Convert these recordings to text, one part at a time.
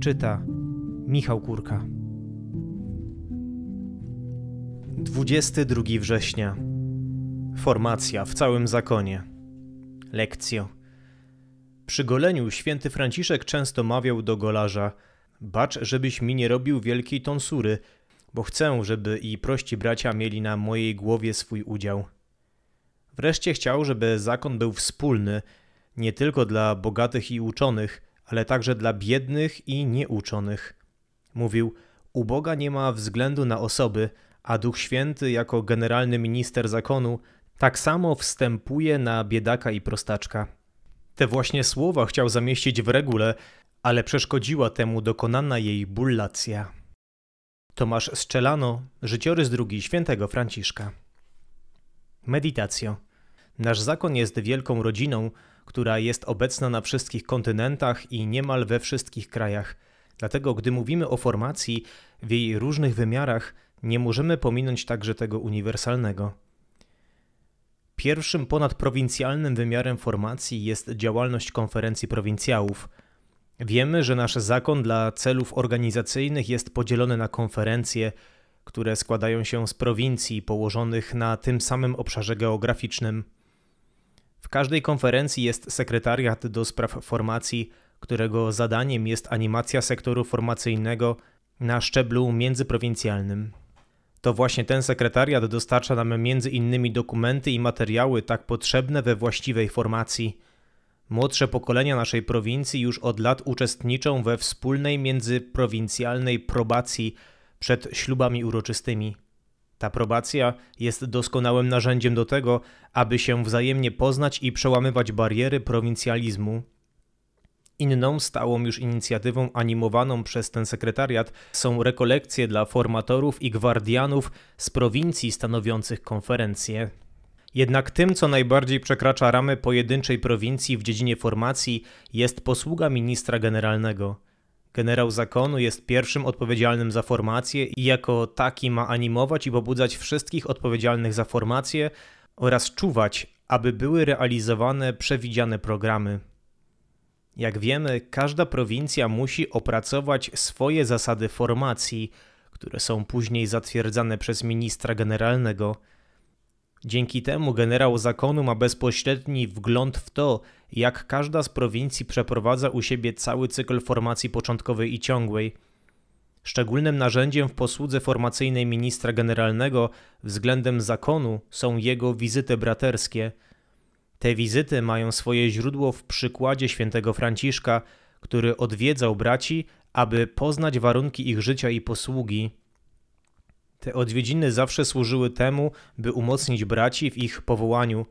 Czyta Michał Kurka. 22 września. Formacja w całym zakonie. Lekcjo. Przy goleniu święty Franciszek często mawiał do golarza: Bacz, żebyś mi nie robił wielkiej tonsury, bo chcę, żeby i prości bracia mieli na mojej głowie swój udział. Wreszcie chciał, żeby zakon był wspólny, nie tylko dla bogatych i uczonych, ale także dla biednych i nieuczonych. Mówił: U Boga nie ma względu na osoby, a Duch Święty, jako generalny minister zakonu, tak samo wstępuje na biedaka i prostaczka. Te właśnie słowa chciał zamieścić w regule, ale przeszkodziła temu dokonana jej bullacja. Tomasz Strzelano, życiorys drugi świętego Franciszka. Meditacjo. Nasz zakon jest wielką rodziną, która jest obecna na wszystkich kontynentach i niemal we wszystkich krajach. Dlatego, gdy mówimy o formacji w jej różnych wymiarach, nie możemy pominąć także tego uniwersalnego. Pierwszym ponadprowincjalnym wymiarem formacji jest działalność konferencji prowincjałów. Wiemy, że nasz zakon dla celów organizacyjnych jest podzielony na konferencje, które składają się z prowincji położonych na tym samym obszarze geograficznym. W każdej konferencji jest sekretariat do spraw formacji, którego zadaniem jest animacja sektoru formacyjnego na szczeblu międzyprowincjalnym. To właśnie ten sekretariat dostarcza nam między innymi dokumenty i materiały tak potrzebne we właściwej formacji. Młodsze pokolenia naszej prowincji już od lat uczestniczą we wspólnej międzyprowincjalnej probacji przed ślubami uroczystymi. Ta probacja jest doskonałym narzędziem do tego, aby się wzajemnie poznać i przełamywać bariery prowincjalizmu. Inną stałą już inicjatywą animowaną przez ten sekretariat są rekolekcje dla formatorów i gwardianów z prowincji stanowiących konferencje. Jednak tym, co najbardziej przekracza ramy pojedynczej prowincji w dziedzinie formacji, jest posługa ministra generalnego. Generał zakonu jest pierwszym odpowiedzialnym za formację i jako taki ma animować i pobudzać wszystkich odpowiedzialnych za formację oraz czuwać, aby były realizowane przewidziane programy. Jak wiemy, każda prowincja musi opracować swoje zasady formacji, które są później zatwierdzane przez ministra generalnego. Dzięki temu generał zakonu ma bezpośredni wgląd w to, jak każda z prowincji przeprowadza u siebie cały cykl formacji początkowej i ciągłej. Szczególnym narzędziem w posłudze formacyjnej ministra generalnego względem zakonu są jego wizyty braterskie. Te wizyty mają swoje źródło w przykładzie świętego Franciszka, który odwiedzał braci, aby poznać warunki ich życia i posługi. Te odwiedziny zawsze służyły temu, by umocnić braci w ich powołaniu.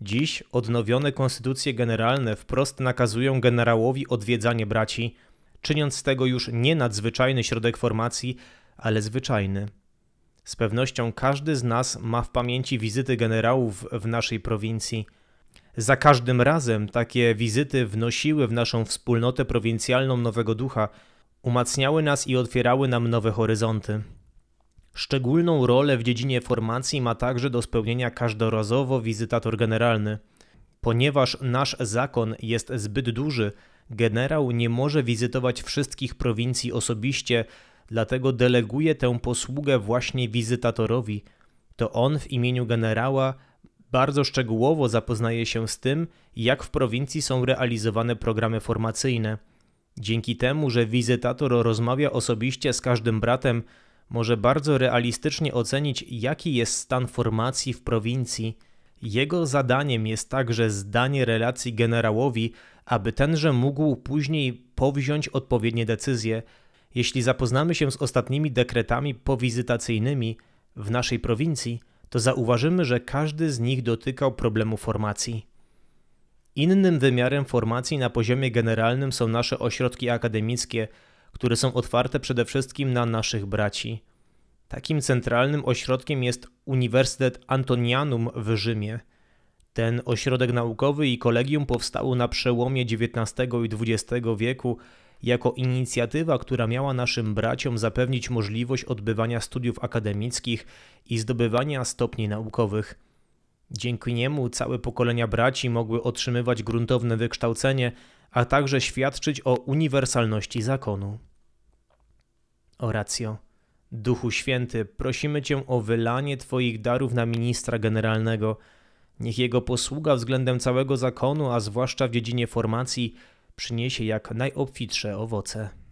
Dziś odnowione konstytucje generalne wprost nakazują generałowi odwiedzanie braci, czyniąc z tego już nie nadzwyczajny środek formacji, ale zwyczajny. Z pewnością każdy z nas ma w pamięci wizyty generałów w naszej prowincji. Za każdym razem takie wizyty wnosiły w naszą wspólnotę prowincjalną nowego ducha, umacniały nas i otwierały nam nowe horyzonty. Szczególną rolę w dziedzinie formacji ma także do spełnienia każdorazowo wizytator generalny. Ponieważ nasz zakon jest zbyt duży, generał nie może wizytować wszystkich prowincji osobiście, dlatego deleguje tę posługę właśnie wizytatorowi. To on w imieniu generała bardzo szczegółowo zapoznaje się z tym, jak w prowincji są realizowane programy formacyjne. Dzięki temu, że wizytator rozmawia osobiście z każdym bratem, może bardzo realistycznie ocenić, jaki jest stan formacji w prowincji. Jego zadaniem jest także zdanie relacji generałowi, aby tenże mógł później powziąć odpowiednie decyzje. Jeśli zapoznamy się z ostatnimi dekretami powizytacyjnymi w naszej prowincji, to zauważymy, że każdy z nich dotykał problemu formacji. Innym wymiarem formacji na poziomie generalnym są nasze ośrodki akademickie – które są otwarte przede wszystkim na naszych braci. Takim centralnym ośrodkiem jest Uniwersytet Antonianum w Rzymie. Ten ośrodek naukowy i kolegium powstało na przełomie XIX i XX wieku jako inicjatywa, która miała naszym braciom zapewnić możliwość odbywania studiów akademickich i zdobywania stopni naukowych. Dzięki niemu całe pokolenia braci mogły otrzymywać gruntowne wykształcenie, a także świadczyć o uniwersalności zakonu. Oracjo, Duchu Święty, prosimy Cię o wylanie Twoich darów na ministra generalnego. Niech jego posługa względem całego zakonu, a zwłaszcza w dziedzinie formacji, przyniesie jak najobfitsze owoce.